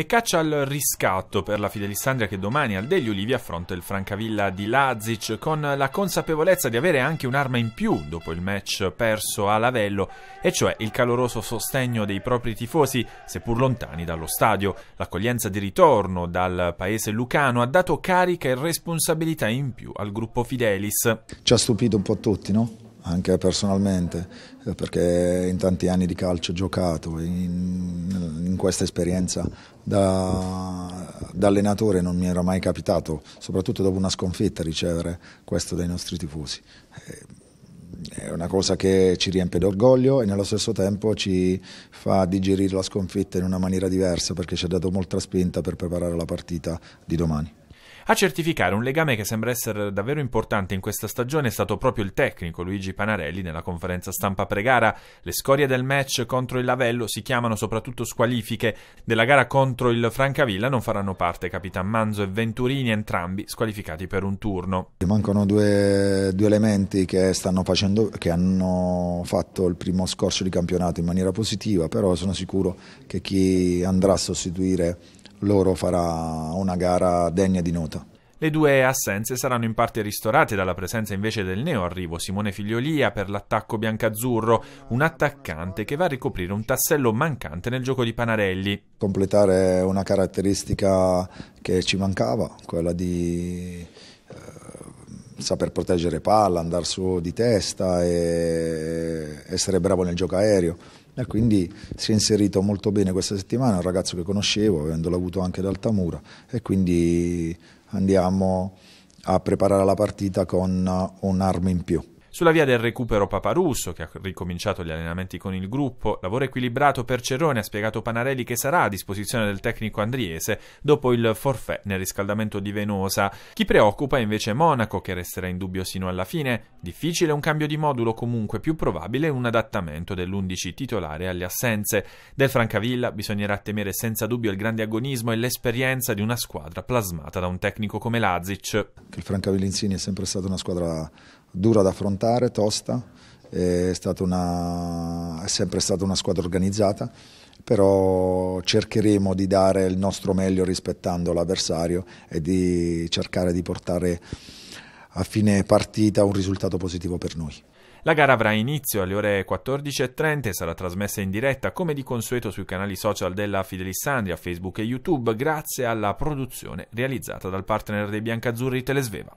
e caccia al riscatto per la Fidelissandria che domani al degli Ulivi affronta il Francavilla di Lazic con la consapevolezza di avere anche un'arma in più dopo il match perso a Lavello, e cioè il caloroso sostegno dei propri tifosi, seppur lontani dallo stadio. L'accoglienza di ritorno dal paese lucano ha dato carica e responsabilità in più al gruppo Fidelis. Ci ha stupito un po' tutti, no? anche personalmente, eh, perché in tanti anni di calcio ho giocato, in, questa esperienza da, da, allenatore non mi era mai capitato, soprattutto dopo una sconfitta, ricevere questo dai nostri tifosi. Eh, è una cosa che ci riempie d'orgoglio e nello stesso tempo ci fa digerire la sconfitta in una maniera diversa perché ci ha dato molta spinta per preparare la partita di domani. A certificare un legame che sembra essere davvero importante in questa stagione è stato proprio il tecnico Luigi Panarelli nella conferenza stampa pregara. Le scorie del match contro il Lavello si chiamano soprattutto squalifiche. Della gara contro il Francavilla non faranno parte Capitan Manzo e Venturini, entrambi squalificati per un turno. Mancano due, due elementi che, facendo, che hanno fatto il primo scorcio di campionato in maniera positiva, però sono sicuro che chi andrà a sostituire loro farà una gara degna di nota. Le due assenze saranno in parte ristorate dalla presenza invece del neo arrivo Simone Figliolia per l'attacco biancazzurro, un attaccante che va a ricoprire un tassello mancante nel gioco di Panarelli. Completare una caratteristica che ci mancava, quella di eh, saper proteggere palla, andare su di testa e essere bravo nel gioco aereo. E quindi si è inserito molto bene questa settimana, un ragazzo che conoscevo, avendolo avuto anche ad Altamura, e quindi andiamo a preparare la partita con un'arma in più. Sulla via del recupero Paparusso, che ha ricominciato gli allenamenti con il gruppo, lavoro equilibrato per Cerrone, ha spiegato Panarelli che sarà a disposizione del tecnico andriese dopo il forfè nel riscaldamento di Venosa. Chi preoccupa è invece Monaco, che resterà in dubbio sino alla fine. Difficile un cambio di modulo, comunque più probabile un adattamento dell'11 titolare alle assenze. Del Francavilla bisognerà temere senza dubbio il grande agonismo e l'esperienza di una squadra plasmata da un tecnico come Lazic. il Francavilla Insini è sempre stata una squadra dura da affrontare, tosta, è, una, è sempre stata una squadra organizzata, però cercheremo di dare il nostro meglio rispettando l'avversario e di cercare di portare a fine partita un risultato positivo per noi. La gara avrà inizio alle ore 14.30 e sarà trasmessa in diretta come di consueto sui canali social della Fidelissandria, Facebook e YouTube grazie alla produzione realizzata dal partner dei Biancazzurri Telesveva.